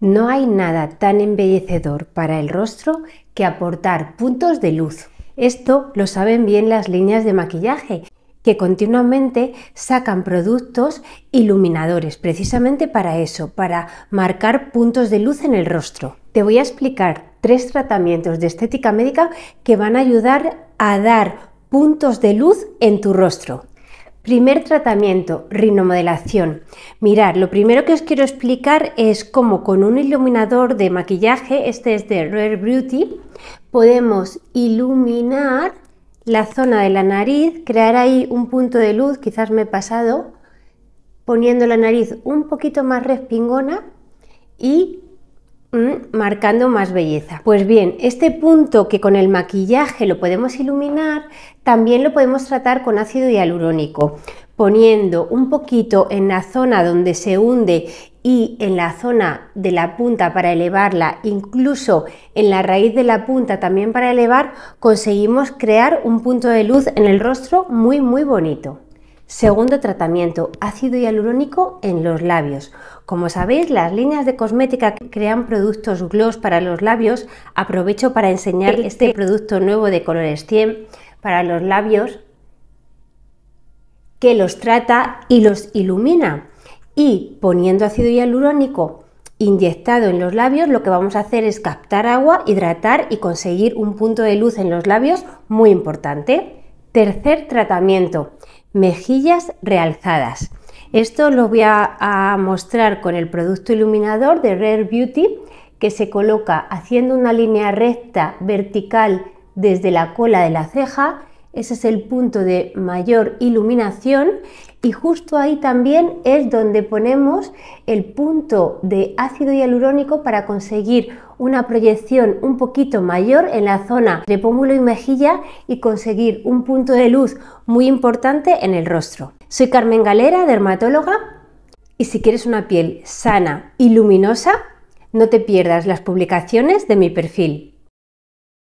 No hay nada tan embellecedor para el rostro que aportar puntos de luz. Esto lo saben bien las líneas de maquillaje, que continuamente sacan productos iluminadores, precisamente para eso, para marcar puntos de luz en el rostro. Te voy a explicar tres tratamientos de estética médica que van a ayudar a dar puntos de luz en tu rostro. Primer tratamiento, rinomodelación. Mirar, lo primero que os quiero explicar es cómo con un iluminador de maquillaje, este es de Rare Beauty, podemos iluminar la zona de la nariz, crear ahí un punto de luz, quizás me he pasado, poniendo la nariz un poquito más respingona y Mm, marcando más belleza. Pues bien, este punto que con el maquillaje lo podemos iluminar, también lo podemos tratar con ácido hialurónico, poniendo un poquito en la zona donde se hunde y en la zona de la punta para elevarla, incluso en la raíz de la punta también para elevar, conseguimos crear un punto de luz en el rostro muy muy bonito. Segundo tratamiento, ácido hialurónico en los labios. Como sabéis, las líneas de cosmética crean productos gloss para los labios. Aprovecho para enseñar este producto nuevo de colores 100 para los labios que los trata y los ilumina. Y poniendo ácido hialurónico inyectado en los labios, lo que vamos a hacer es captar agua, hidratar y conseguir un punto de luz en los labios muy importante. Tercer tratamiento, mejillas realzadas. Esto lo voy a, mostrar con el producto iluminador de Rare Beauty que se coloca haciendo una línea recta vertical desde la cola de la ceja ese es el punto de mayor iluminación y justo ahí también es donde ponemos el punto de ácido hialurónico para conseguir una proyección un poquito mayor en la zona de pómulo y mejilla y conseguir un punto de luz muy importante en el rostro. Soy Carmen Galera, dermatóloga, y si quieres una piel sana y luminosa, no te pierdas las publicaciones de mi perfil.